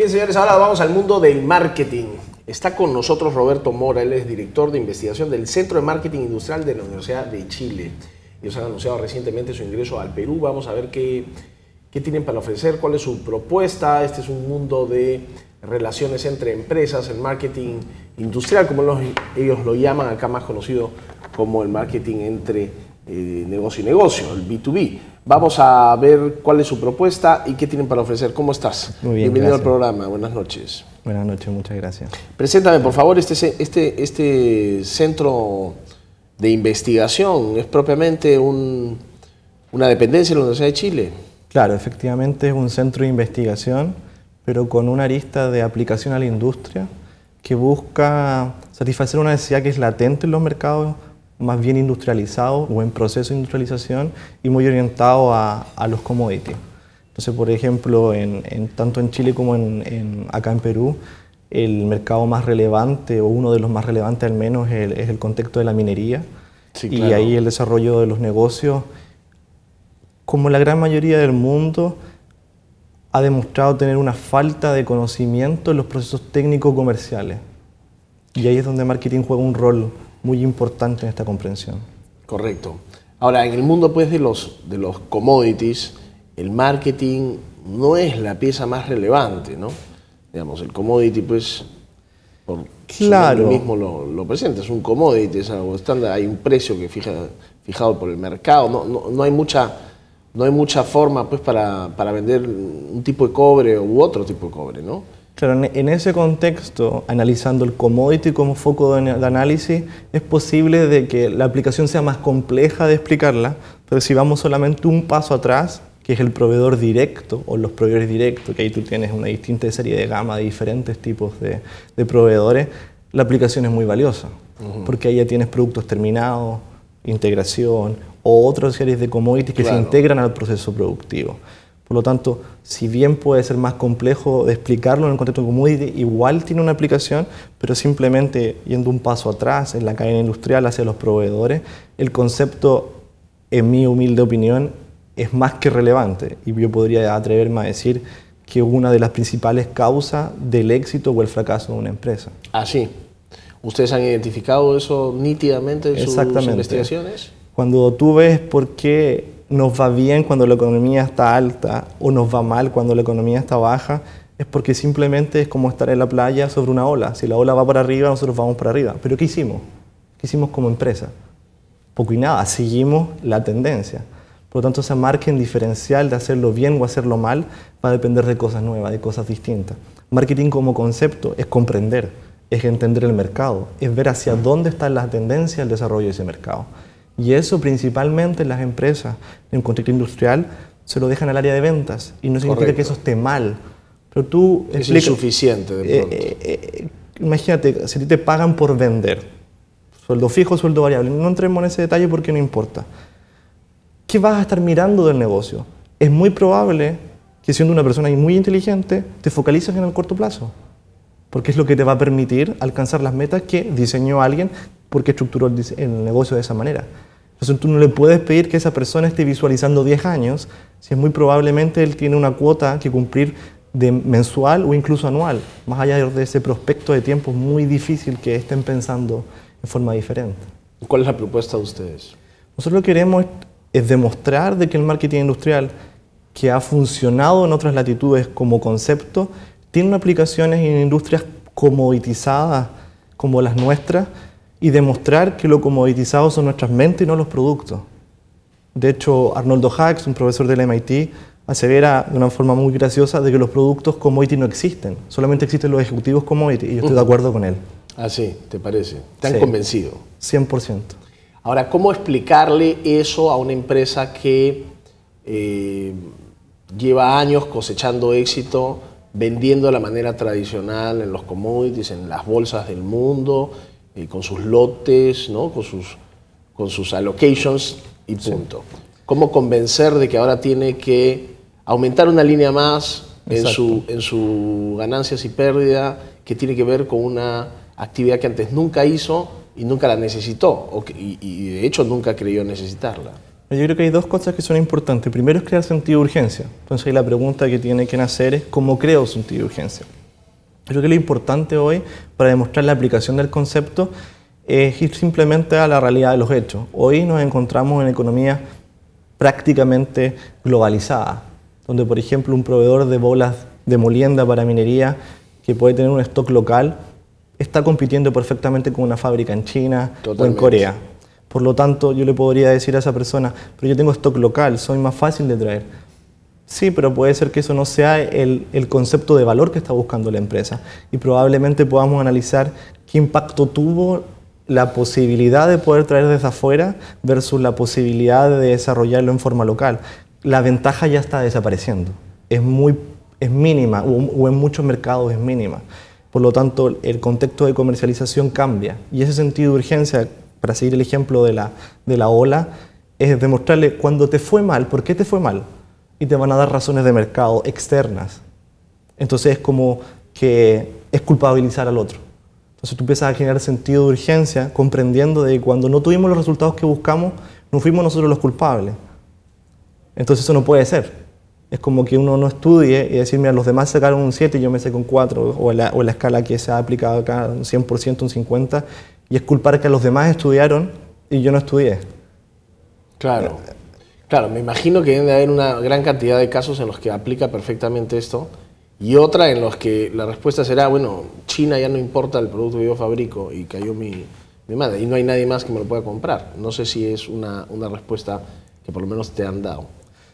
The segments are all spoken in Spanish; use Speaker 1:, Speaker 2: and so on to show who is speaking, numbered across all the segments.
Speaker 1: Bien, señores, ahora vamos al mundo del marketing. Está con nosotros Roberto Mora, él es director de investigación del Centro de Marketing Industrial de la Universidad de Chile. Ellos han anunciado recientemente su ingreso al Perú. Vamos a ver qué, tienen para ofrecer, cuál es su propuesta. Este es un mundo de relaciones entre empresas, el marketing industrial, como ellos lo llaman, acá más conocido como el marketing entre eh, negocio y negocio, el B2B. Vamos a ver cuál es su propuesta y qué tienen para ofrecer. ¿Cómo estás? Bienvenido al programa. Buenas noches.
Speaker 2: Buenas noches, muchas gracias.
Speaker 1: Preséntame, por favor, este, este, este centro de investigación es propiamente una dependencia de la Universidad de Chile.
Speaker 2: Claro, efectivamente es un centro de investigación, pero con una arista de aplicación a la industria que busca satisfacer una necesidad que es latente en los mercados más bien industrializado o en proceso de industrialización y muy orientado a, a los commodities. Entonces, por ejemplo, en, tanto en Chile como en, acá en Perú, el mercado más relevante o uno de los más relevantes al menos es el, contexto de la minería y ahí el desarrollo de los negocios, como la gran mayoría del mundo, ha demostrado tener una falta de conocimiento en los procesos técnicos comerciales Y ahí es donde marketing juega un rol muy importante en esta comprensión.
Speaker 1: Correcto. Ahora, en el mundo pues, de, los, de los commodities, el marketing no es la pieza más relevante, ¿no? Digamos, el commodity, pues, por
Speaker 2: claro. mismo
Speaker 1: lo, lo, presenta, es un commodity, es algo estándar, hay un precio que fija, fijado por el mercado, no, no, no hay mucha no hay mucha forma pues para, para, vender un tipo de cobre u otro tipo de cobre, ¿no?
Speaker 2: en ese contexto, analizando el commodity como foco de análisis, es posible de que la aplicación sea más compleja de explicarla, pero si vamos solamente un paso atrás, que es el proveedor directo o los proveedores directos, que ahí tú tienes una distinta serie de gama de diferentes tipos de, proveedores, la aplicación es muy valiosa, porque ahí ya tienes productos terminados, integración o otras series de commodities que se integran al proceso productivo. Por lo tanto, si bien puede ser más complejo explicarlo en el contexto común, igual tiene una aplicación, pero simplemente yendo un paso atrás en la cadena industrial hacia los proveedores, el concepto, en mi humilde opinión, es más que relevante. Y yo podría atreverme a decir que una de las principales causas del éxito o el fracaso de una empresa.
Speaker 1: Así. ¿Ustedes han identificado eso nítidamente en sus investigaciones?
Speaker 2: Cuando tú ves por qué nos va bien cuando la economía está alta o nos va mal cuando la economía está baja, es porque simplemente es como estar en la playa sobre una ola. Si la ola va para arriba, nosotros vamos para arriba. Pero ¿qué hicimos? ¿Qué hicimos como empresa? Poco y nada, seguimos la tendencia. Por lo tanto, ese margen diferencial de hacerlo bien o hacerlo mal va a depender de cosas nuevas, de cosas distintas. Marketing como concepto es comprender, es entender el mercado, es ver hacia dónde están las tendencias el desarrollo de ese mercado. Y eso principalmente las empresas en un contexto industrial se lo dejan al área de ventas y no significa que eso esté mal. Pero tú... Es
Speaker 1: insuficiente de eh, pronto. Eh, eh,
Speaker 2: imagínate, si te pagan por vender, sueldo fijo, sueldo variable, no entremos en ese detalle porque no importa. ¿Qué vas a estar mirando del negocio? Es muy probable que siendo una persona muy inteligente, te focalices en el corto plazo, porque es lo que te va a permitir alcanzar las metas que diseñó alguien porque estructuró el negocio de esa manera. Entonces tú no le puedes pedir que esa persona esté visualizando 10 años, si es muy probablemente él tiene una cuota que cumplir de mensual o incluso anual, más allá de ese prospecto de tiempo muy difícil que estén pensando en forma diferente.
Speaker 1: ¿Cuál es la propuesta de ustedes?
Speaker 2: Nosotros lo que queremos es, demostrar de que el marketing industrial, que ha funcionado en otras latitudes como concepto, tiene aplicaciones en industrias comoditizadas como las nuestras, y demostrar que lo comoditizado son nuestras mentes y no los productos. De hecho, Arnoldo Hacks, un profesor del MIT, asevera de una forma muy graciosa de que los productos commodity no existen, solamente existen los ejecutivos commodity y yo estoy de mm. acuerdo con él.
Speaker 1: Ah, sí, ¿te parece?
Speaker 2: ¿Te han convencido? 100%.
Speaker 1: Ahora, ¿cómo explicarle eso a una empresa que eh, lleva años cosechando éxito, vendiendo de la manera tradicional en los commodities, en las bolsas del mundo, con sus lotes, ¿no? con, sus, con sus allocations y punto. ¿Cómo convencer de que ahora tiene que aumentar una línea más en su, en su, ganancias y pérdida que tiene que ver con una actividad que antes nunca hizo y nunca la necesitó o y, y de hecho nunca creyó necesitarla?
Speaker 2: Yo creo que hay dos cosas que son importantes. Primero es crear sentido de urgencia. Entonces la pregunta que tiene que nacer es cómo creo sentido de urgencia. Yo creo que lo importante hoy para demostrar la aplicación del concepto es ir simplemente a la realidad de los hechos. Hoy nos encontramos en economía prácticamente globalizada, donde por ejemplo un proveedor de bolas de molienda para minería que puede tener un stock local está compitiendo perfectamente con una fábrica en China o en Corea. Por lo tanto, yo le podría decir a esa persona, pero yo tengo stock local, soy más fácil de traer. Sí, pero puede ser que eso no sea el, concepto de valor que está buscando la empresa. Y probablemente podamos analizar qué impacto tuvo la posibilidad de poder traer desde afuera versus la posibilidad de desarrollarlo en forma local. La ventaja ya está desapareciendo. Es, mínima, o, en muchos mercados es mínima. Por lo tanto, el contexto de comercialización cambia. Y ese sentido de urgencia, para seguir el ejemplo de la, de la ola, es demostrarle cuando te fue mal, ¿por qué te fue mal? y te van a dar razones de mercado externas. Entonces es como que es culpabilizar al otro. Entonces tú empiezas a generar sentido de urgencia comprendiendo de que cuando no tuvimos los resultados que buscamos, no fuimos nosotros los culpables. Entonces eso no puede ser. Es como que uno no estudie y decir, mira, los demás sacaron un 7 y yo me saqué un 4, o la, escala que se ha aplicado acá, un 100%, un 50%, y es culpar que los demás estudiaron y yo no estudié. Claro. Eh,
Speaker 1: Claro, me imagino que debe haber una gran cantidad de casos en los que aplica perfectamente esto y otra en los que la respuesta será, bueno, China ya no importa el producto que yo fabrico y cayó mi, mi madre y no hay nadie más que me lo pueda comprar. No sé si es una, una respuesta que por lo menos te han dado.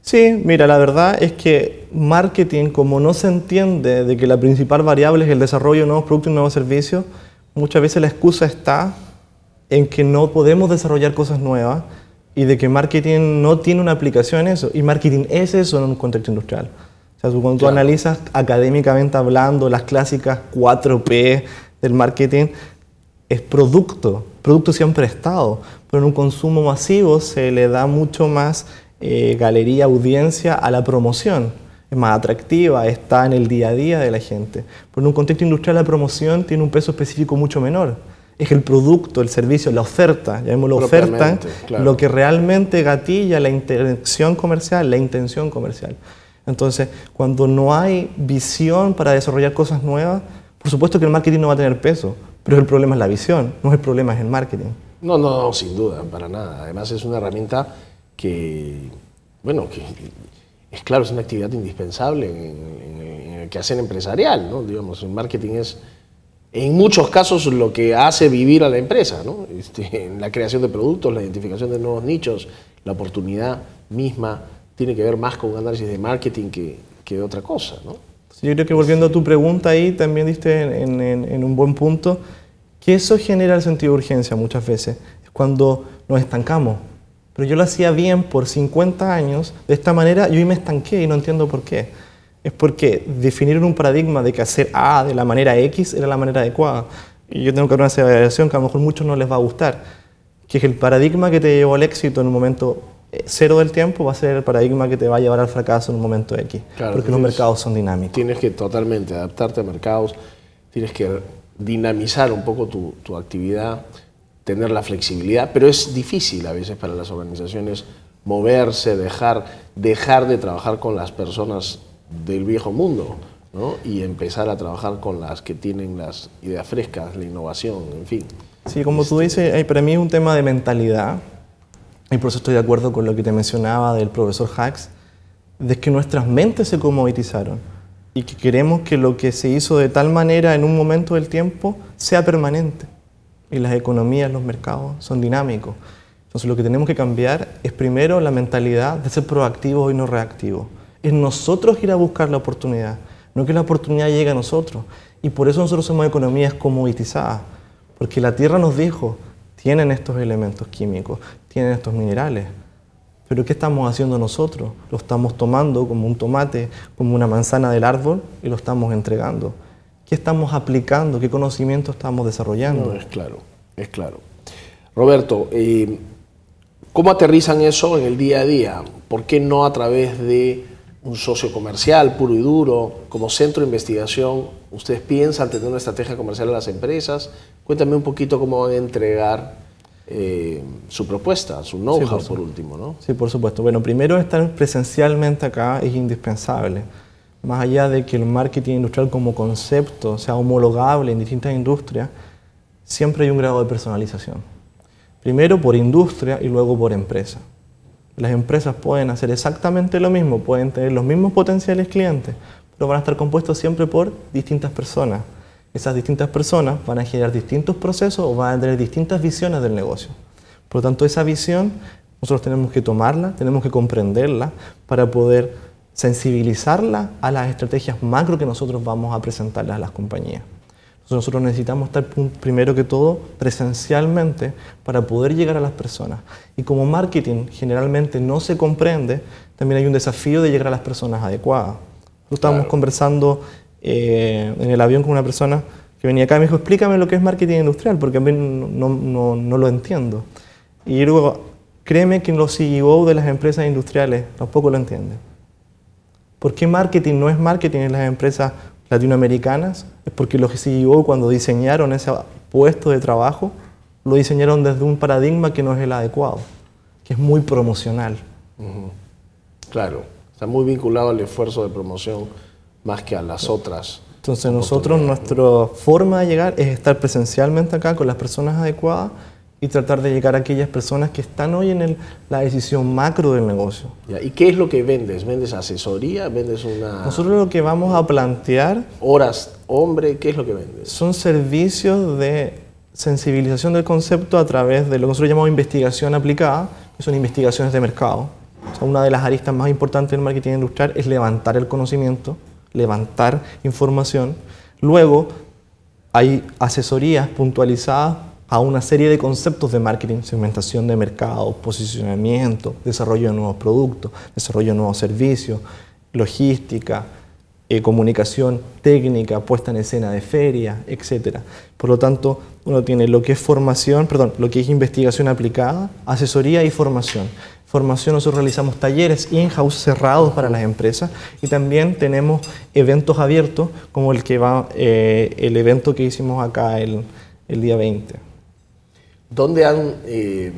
Speaker 2: Sí, mira, la verdad es que marketing, como no se entiende de que la principal variable es el desarrollo de nuevos productos y nuevos servicios, muchas veces la excusa está en que no podemos desarrollar cosas nuevas y de que marketing no tiene una aplicación en eso. Y marketing es eso en un contexto industrial. O sea, cuando tú analizas académicamente hablando las clásicas 4P del marketing, es producto. Producto siempre estado. Pero en un consumo masivo se le da mucho más eh, galería, audiencia a la promoción. Es más atractiva, está en el día a día de la gente. Pero en un contexto industrial la promoción tiene un peso específico mucho menor es el producto, el servicio, la oferta, llamémoslo oferta, lo que realmente gatilla la intención comercial, la intención comercial. Entonces, cuando no hay visión para desarrollar cosas nuevas, por supuesto que el marketing no va a tener peso, pero el problema es la visión, no es el problema es el marketing.
Speaker 1: No, no, sin duda, para nada. Además es una herramienta que, bueno, que es claro, es una actividad indispensable en, en, el empresarial, ¿no? Digamos, el marketing es en muchos casos lo que hace vivir a la empresa, este, la creación de productos, la identificación de nuevos nichos, la oportunidad misma tiene que ver más con un análisis de marketing que, que otra cosa. yo
Speaker 2: creo que volviendo a tu pregunta ahí, también diste en, un buen punto, que eso genera el sentido de urgencia muchas veces, es cuando nos estancamos. Pero yo lo hacía bien por 50 años, de esta manera yo hoy me estanqué y no entiendo por qué es porque definieron un paradigma de que hacer A de la manera X era la manera adecuada. Y yo tengo que hacer una evaluación que a lo mejor a muchos no les va a gustar, que es el paradigma que te llevó al éxito en un momento eh, cero del tiempo va a ser el paradigma que te va a llevar al fracaso en un momento X, porque los mercados son dinámicos. Tienes que totalmente
Speaker 1: adaptarte a mercados, tienes que dinamizar un poco tu, tu actividad, tener la flexibilidad, pero es difícil a veces para las organizaciones moverse, dejar, dejar de trabajar con las personas del viejo mundo. y empezar a trabajar con las que tienen las ideas frescas, la innovación, en fin.
Speaker 2: Sí, como tú este, dices, eh, para mí es un tema de mentalidad, y por eso estoy de acuerdo con lo que te mencionaba del profesor Hax, de que nuestras mentes se comoditizaron y que queremos que lo que se hizo de tal manera en un momento del tiempo sea permanente. Y las economías, los mercados son dinámicos. Entonces lo que tenemos que cambiar es primero la mentalidad de ser proactivos y no reactivos. Es nosotros ir a buscar la oportunidad, no que la oportunidad llegue a nosotros. Y por eso nosotros somos economías comoditizadas, porque la tierra nos dijo, tienen estos elementos químicos, tienen estos minerales. Pero ¿qué estamos haciendo nosotros? Lo estamos tomando como un tomate, como una manzana del árbol y lo estamos entregando. ¿Qué estamos aplicando? ¿Qué conocimiento estamos desarrollando? es claro,
Speaker 1: es claro. Roberto, eh, ¿cómo aterrizan eso en el día a día? ¿Por qué no a través de un socio comercial puro y duro, como centro de investigación, ¿ustedes piensan tener una estrategia comercial a las empresas? Cuéntame un poquito cómo van a entregar eh, su propuesta, su know-how por, último,
Speaker 2: ¿no? Sí, por supuesto. Bueno, primero estar presencialmente acá es indispensable. Más allá de que el marketing industrial como concepto sea homologable en distintas industrias, siempre hay un grado de personalización. Primero por industria y luego por empresa. Las empresas pueden hacer exactamente lo mismo, pueden tener los mismos potenciales clientes, pero van a estar compuestos siempre por distintas personas. Esas distintas personas van a generar distintos procesos o van a tener distintas visiones del negocio. Por lo tanto, esa visión nosotros tenemos que tomarla, tenemos que comprenderla para poder sensibilizarla a las estrategias macro que nosotros vamos a presentarles a las compañías nosotros necesitamos estar primero que todo presencialmente para poder llegar a las personas. Y como marketing generalmente no se comprende, también hay un desafío de llegar a las personas adecuadas. Nosotros estábamos conversando eh, en el avión con una persona que venía acá y me dijo, explícame lo que es marketing industrial, porque a mí no, no, no lo entiendo. Y luego, créeme que los CEO de las empresas industriales tampoco lo entienden. ¿Por qué marketing no es marketing en las empresas latinoamericanas es porque los llevó cuando diseñaron ese puesto de trabajo lo diseñaron desde un paradigma que no es el adecuado, que es muy promocional.
Speaker 1: Claro, está muy vinculado al esfuerzo de promoción más que a las otras.
Speaker 2: Entonces nosotros, nuestra forma de llegar es estar presencialmente acá con las personas adecuadas y tratar de llegar a aquellas personas que están hoy en la decisión macro del negocio.
Speaker 1: ¿Y qué es lo que vendes? ¿Vendes asesoría? ¿Vendes una...? Nosotros
Speaker 2: lo que vamos a plantear...
Speaker 1: Horas, hombre, ¿qué es lo que vendes?
Speaker 2: Son servicios de sensibilización del concepto a través de lo que nosotros llamamos investigación aplicada, que son investigaciones de mercado. una de las aristas más importantes del marketing industrial es levantar el conocimiento, levantar información. Luego hay asesorías puntualizadas a una serie de conceptos de marketing, segmentación de mercado, posicionamiento, desarrollo de nuevos productos, desarrollo de nuevos servicios, logística, eh, comunicación técnica, puesta en escena de feria, etc. Por lo tanto, uno tiene lo que es formación, perdón, lo que es investigación aplicada, asesoría y formación. Formación, nosotros realizamos talleres in-house cerrados para las empresas y también tenemos eventos abiertos como el que va, eh, el evento que hicimos acá el día 20.
Speaker 1: ¿Dónde han eh,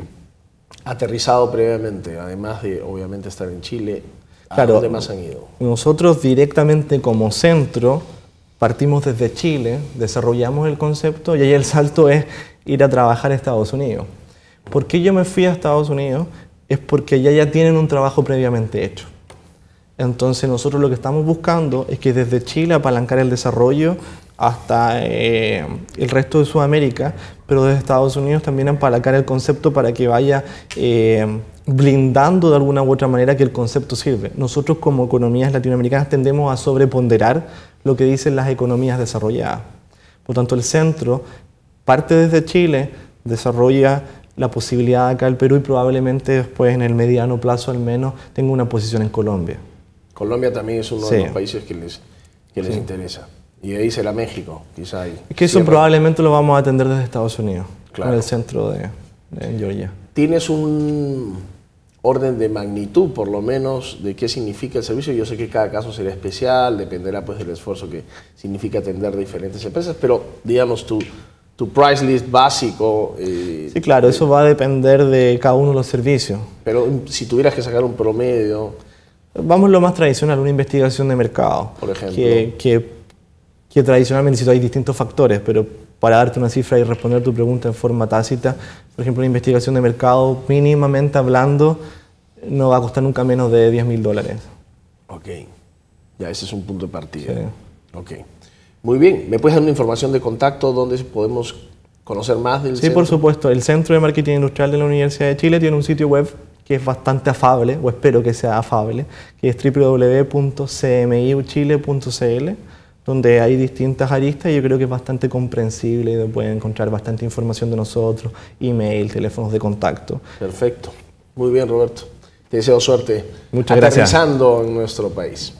Speaker 1: aterrizado previamente? Además de, obviamente,
Speaker 2: estar en Chile, ¿a claro, dónde más han ido? Nosotros directamente como centro partimos desde Chile, desarrollamos el concepto y ahí el salto es ir a trabajar a Estados Unidos. ¿Por qué yo me fui a Estados Unidos? Es porque allá ya tienen un trabajo previamente hecho. Entonces nosotros lo que estamos buscando es que desde Chile apalancar el desarrollo hasta eh, el resto de Sudamérica, pero desde Estados Unidos también empalacar el concepto para que vaya eh, blindando de alguna u otra manera que el concepto sirve. Nosotros como economías latinoamericanas tendemos a sobreponderar lo que dicen las economías desarrolladas. Por tanto, el centro parte desde Chile, desarrolla la posibilidad acá al Perú y probablemente después en el mediano plazo al menos tenga una posición en Colombia.
Speaker 1: Colombia también es uno de los países que les, les interesa. Y de ahí será México, quizá ahí. Es que eso
Speaker 2: probablemente lo vamos a atender desde Estados Unidos, claro. en el centro de, Georgia.
Speaker 1: ¿Tienes un orden de magnitud, por lo menos, de qué significa el servicio? Yo sé que cada caso será especial, dependerá pues del esfuerzo que significa atender diferentes empresas, pero digamos tu, tu price list básico.
Speaker 2: Eh, sí, claro, eso va a depender de cada uno de los servicios.
Speaker 1: Pero si tuvieras que sacar un promedio...
Speaker 2: Vamos lo más tradicional, una investigación de mercado. Por ejemplo. Que, que que tradicionalmente, hay distintos factores, pero para darte una cifra y responder tu pregunta en forma tácita, por ejemplo, una investigación de mercado, mínimamente hablando, no va a costar nunca menos de 10 mil dólares.
Speaker 1: Ok, ya ese es un punto de partida. Ok, muy bien. ¿Me puedes dar una información de contacto donde podemos conocer más del Sí, por supuesto.
Speaker 2: El Centro de Marketing Industrial de la Universidad de Chile tiene un sitio web que es bastante afable, o espero que sea afable, que es www.cmiuchile.cl donde hay distintas aristas y yo creo que es bastante comprensible, y pueden encontrar bastante información de nosotros, email, teléfonos de contacto.
Speaker 1: Perfecto. Muy bien, Roberto. Te deseo suerte.
Speaker 2: Muchas gracias.
Speaker 1: en nuestro país.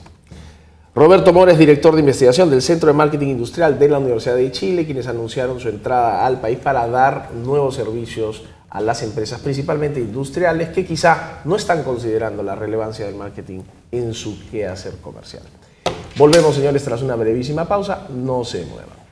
Speaker 1: Roberto Mores, director de investigación del Centro de Marketing Industrial de la Universidad de Chile, quienes anunciaron su entrada al país para dar nuevos servicios a las empresas, principalmente industriales, que quizá no están considerando la relevancia del marketing en su quehacer comercial. Volvemos, señores, tras una brevísima pausa. No se muevan.